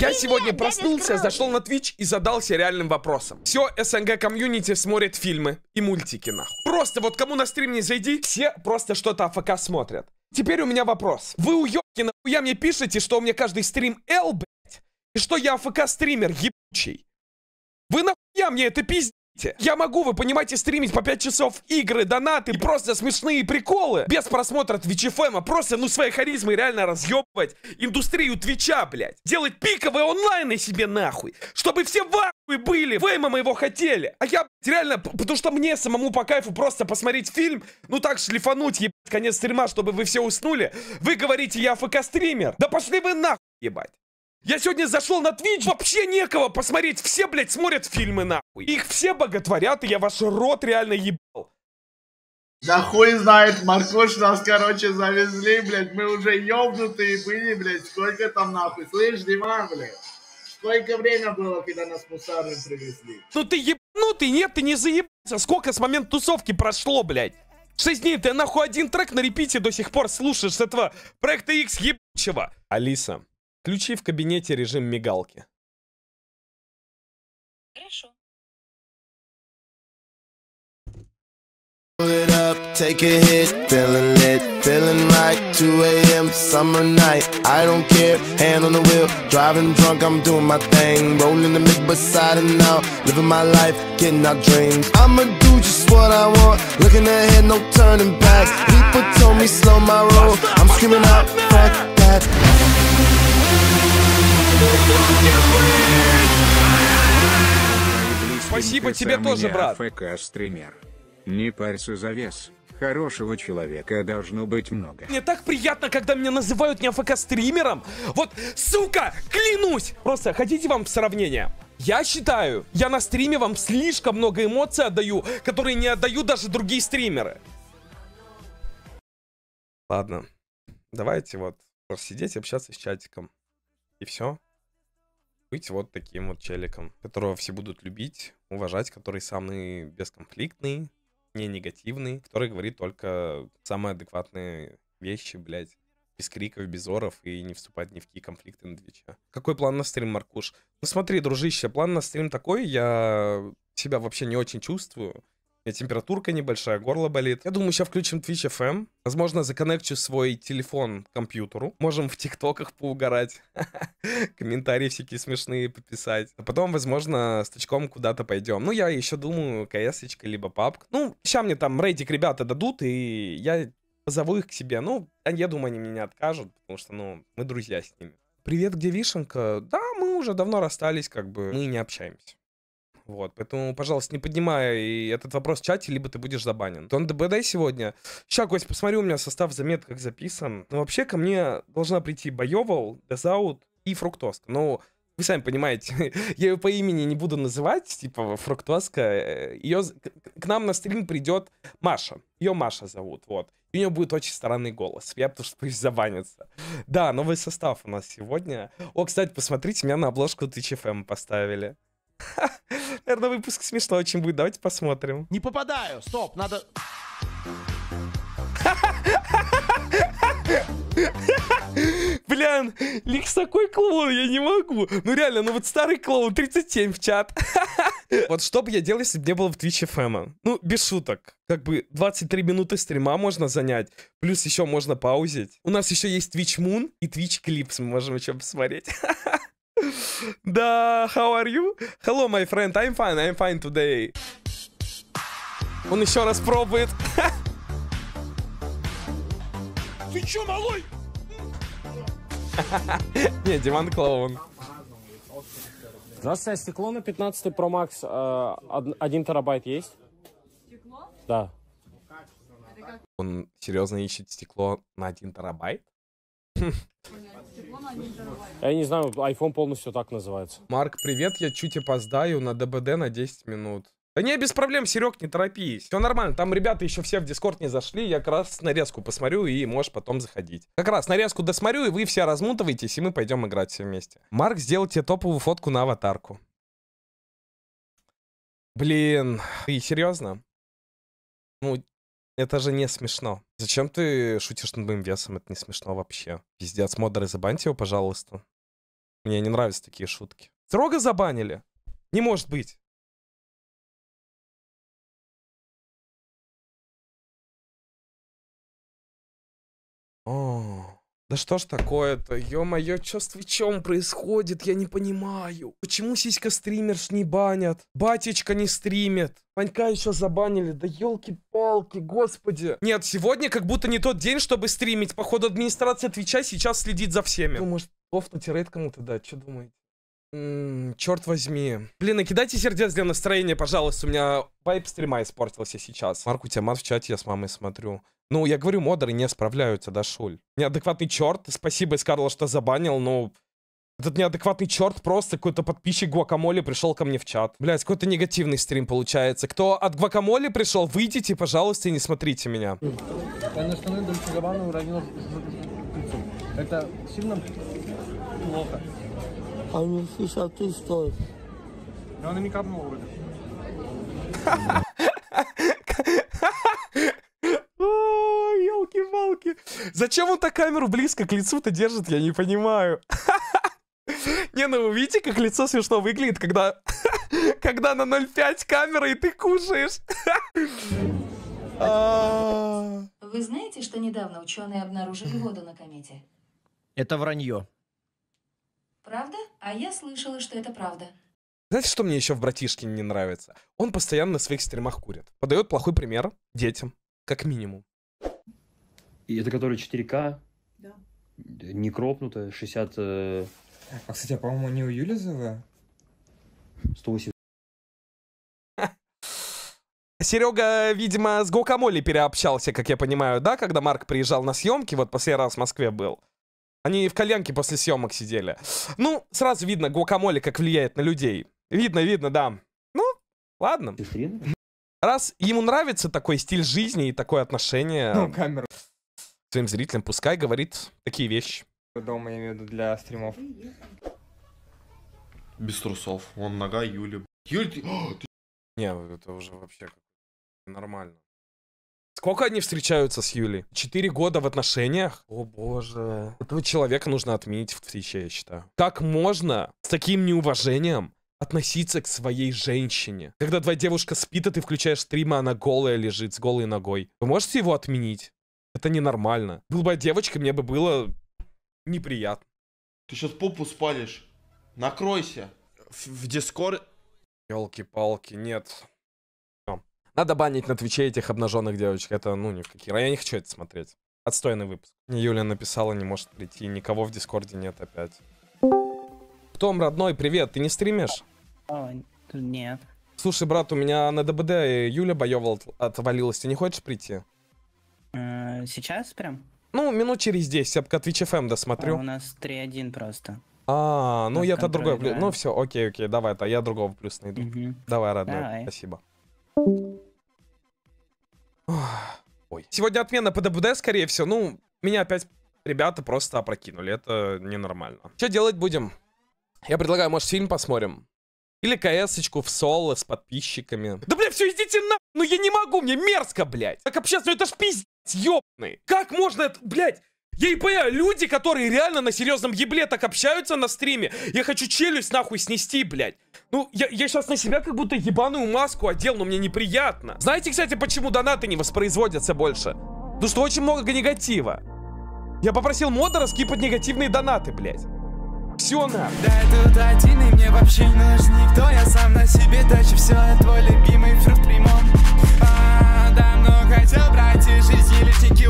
Я сегодня проснулся, зашел на Twitch и задался реальным вопросом. Все СНГ комьюнити смотрит фильмы и мультики нахуй. Просто вот кому на стрим не зайди, все просто что-то АФК смотрят. Теперь у меня вопрос. Вы уёбки нахуя мне пишете, что у меня каждый стрим Л, блядь? И что я АФК стример ебучий? Вы нахуя мне это пиздите? Б***те. Я могу, вы понимаете, стримить по 5 часов игры, донаты и просто смешные приколы без просмотра Twitch FM, а просто, ну, своей харизмой реально разъебывать индустрию Твича, блядь. Делать пиковые онлайны себе нахуй, чтобы все вахуй были, фейма моего хотели. А я, блядь, реально, потому что мне самому по кайфу просто посмотреть фильм, ну так шлифануть, ебать, конец стрима, чтобы вы все уснули. Вы говорите, я АФК-стример. Да пошли вы нахуй, ебать. Я сегодня зашел на Twitch, вообще некого посмотреть. Все, блядь, смотрят фильмы, нахуй. Их все боготворят, и я ваш рот реально ебал. Да хуй знает, Маркуш нас, короче, завезли, блядь. Мы уже ёбнутые были, блядь. Сколько там, нахуй? Слышь, Диман, блядь. Сколько время было, когда нас мусарным привезли? Ну ты ебнутый, нет, ты не заебался. Сколько с момента тусовки прошло, блядь? Шесть дней ты нахуй один трек на репите до сих пор слушаешь с этого проекта X ебучего. Алиса, Ключи в кабинете режим мигалки. Хорошо. Take a hit, feeling it, feeling right 2 a.m. summer night, I don't care Hand on the wheel, driving drunk, I'm doing my thing Rolling the mid beside and now Living my life, getting our dreams I'ma do just what I want Looking ahead, no turning back People told me slow my roll I'm screaming out, fuck that Спасибо тебе тоже, брат. ФК-стример. Не парься за вес. Хорошего человека должно быть много. Мне так приятно, когда меня называют не АФК-стримером. Вот, сука, клянусь! Просто хотите вам сравнение? Я считаю, я на стриме вам слишком много эмоций отдаю, которые не отдают даже другие стримеры. Ладно, давайте вот сидеть общаться с чатиком. И все быть вот таким вот челиком, которого все будут любить, уважать, который самый бесконфликтный, не негативный, который говорит только самые адекватные вещи, блядь. Без криков, без оров и не вступать ни в какие конфликты на Твиче. Какой план на стрим, Маркуш? Ну смотри, дружище, план на стрим такой, я себя вообще не очень чувствую меня температурка небольшая, горло болит. Я думаю, сейчас включим Twitch FM. Возможно, законнекчу свой телефон к компьютеру. Можем в тиктоках поугарать. Комментарии всякие смешные подписать, А потом, возможно, с тачком куда-то пойдем. Ну, я еще думаю, кс либо папк. Ну, сейчас мне там рейдик ребята дадут, и я позову их к себе. Ну, а я думаю, они меня откажут, потому что, ну, мы друзья с ними. Привет, где Вишенка? Да, мы уже давно расстались, как бы, мы не общаемся. Вот, поэтому, пожалуйста, не поднимай и этот вопрос в чате, либо ты будешь забанен. Тон ДБД сегодня. Сейчас, Кость, посмотри, у меня состав заметок записан. Но ну, вообще ко мне должна прийти Боевал, Дезаут и Фруктоска. Ну, вы сами понимаете, я ее по имени не буду называть, типа Фруктоска. Э, ее к нам на стрим придет Маша. Ее Маша зовут, вот. И у нее будет очень странный голос. Я потому что пусть забанится. Да, новый состав у нас сегодня. О, кстати, посмотрите, меня на обложку TCFM поставили. Наверное, выпуск смешно очень будет. Давайте посмотрим. Не попадаю. Стоп, надо... Блин, Ликс такой клоун, я не могу. Ну реально, ну вот старый клоун, 37 в чат. Вот что бы я делал, если бы не было в Twitch FM? Эм? Ну, без шуток. Как бы 23 минуты стрима можно занять, плюс еще можно паузить. У нас еще есть Twitch Moon и Twitch Clips, мы можем еще посмотреть. Да, how are you? Hello, my friend, I'm fine, I'm fine today. Он еще раз пробует. Ты че, малой? Не, Диман клоун. Здравствуйте, а стекло на 15 Pro Max, 1 э, терабайт есть? Стекло? Да. Он серьезно ищет стекло на 1 терабайт? Я не знаю, iPhone полностью так называется. Марк, привет, я чуть опоздаю на ДБД на 10 минут. Да не, без проблем, Серег, не торопись. Все нормально, там ребята еще все в Дискорд не зашли, я как раз нарезку посмотрю и можешь потом заходить. Как раз нарезку досмотрю, и вы все размутываетесь, и мы пойдем играть все вместе. Марк, сделал тебе топовую фотку на аватарку. Блин, ты серьезно? Ну, это же не смешно. Зачем ты шутишь над моим весом? Это не смешно вообще. Пиздец, модеры, забаньте его, пожалуйста. Мне не нравятся такие шутки. Строго забанили? Не может быть. О. А. Да что ж такое-то? Ё-моё, чё с Твичом происходит? Я не понимаю. Почему сиська стримерш не банят? Батечка не стримит. Панька еще забанили. Да елки-палки, господи. Нет, сегодня как будто не тот день, чтобы стримить. Походу администрация Твича сейчас следит за всеми. Ну, может, офф на кому-то дать? Что думаете? черт возьми. Блин, накидайте сердец для настроения, пожалуйста. У меня вайп стрима испортился сейчас. Марк, у тебя мат в чате, я с мамой смотрю. Ну, я говорю, модеры не справляются, да, Шуль? Неадекватный черт. Спасибо, Искарла, что забанил, но... Этот неадекватный черт просто какой-то подписчик Гвакамоли пришел ко мне в чат. Блять, какой-то негативный стрим получается. Кто от Гвакамоли пришел, выйдите, пожалуйста, и не смотрите меня. Это сильно плохо. Они а в 63 стоят. Да он ими капнул вроде. елки-палки. Зачем он так камеру близко к лицу-то держит, я не понимаю. Не, ну вы видите, как лицо смешно выглядит, когда, когда на 0,5 камера и ты кушаешь. А. Вы знаете, что недавно ученые обнаружили воду на комете? Это вранье. Правда? А я слышала, что это правда. Знаете, что мне еще в братишке не нравится? Он постоянно на своих стримах курит. Подает плохой пример детям, как минимум. И это который 4К? Да. Не кропнутая 60... Э, а, кстати, а по-моему, не у Юли ЗВ? 180. Серега, видимо, с Гокамоли переобщался, как я понимаю, да, когда Марк приезжал на съемки, вот последний раз в Москве был. Они в кальянке после съемок сидели. Ну, сразу видно гуакамоле, как влияет на людей. Видно, видно, да. Ну, ладно. Раз ему нравится такой стиль жизни и такое отношение ну, своим зрителям, пускай говорит такие вещи. Дома, я имею в виду, для стримов. Без трусов. Вон нога Юли. Юль, ты... ты... Не, это уже вообще нормально. Сколько они встречаются с Юлей? Четыре года в отношениях? О боже. Этого человека нужно отменить в встрече, я считаю. Как можно с таким неуважением относиться к своей женщине? Когда твоя девушка спит, а ты включаешь стрим, а она голая лежит с голой ногой. Вы можете его отменить? Это ненормально. Был бы девочка, мне бы было неприятно. Ты сейчас попу спалишь. Накройся. В, в дискорд... Ёлки-палки, нет. Надо банить на Твиче этих обнаженных девочек. Это, ну, ни в какие... Я не хочу это смотреть. Отстойный выпуск. Юля написала, не может прийти. Никого в Дискорде нет опять. Том, родной, привет. Ты не стримишь? О, а, нет. Слушай, брат, у меня на ДБД Юля боевал отвалилась. Ты не хочешь прийти? А, сейчас прям? Ну, минут через 10. Я пока Twitch FM эм досмотрю. А, у нас 3-1 просто. А, ну я-то другой. Ну, да? Ну все, окей, окей, давай, а то я другого плюс найду. Угу. Давай, родной, давай. спасибо. Ой. Сегодня отмена ПДБД, скорее всего. Ну, меня опять ребята просто опрокинули. Это ненормально. Что делать будем? Я предлагаю, может, фильм посмотрим? Или КС-очку в соло с подписчиками. Да, бля, все, идите на... Ну я не могу, мне мерзко, блядь. Так общаться, ну, это ж пиздец, ёбный. Как можно это, блядь? Я и понимаю, люди, которые реально на серьезном ебле так общаются на стриме, я хочу челюсть нахуй снести, блядь. Ну, я, я сейчас на себя как будто ебаную маску одел, но мне неприятно. Знаете, кстати, почему донаты не воспроизводятся больше? Потому что очень много негатива. Я попросил мода раскипать негативные донаты, блядь. Все на. Да тут один, и мне вообще не нужен никто. Я сам на себе тачу все, а твой любимый фрукт прямом. А, давно хотел брать и жизнь или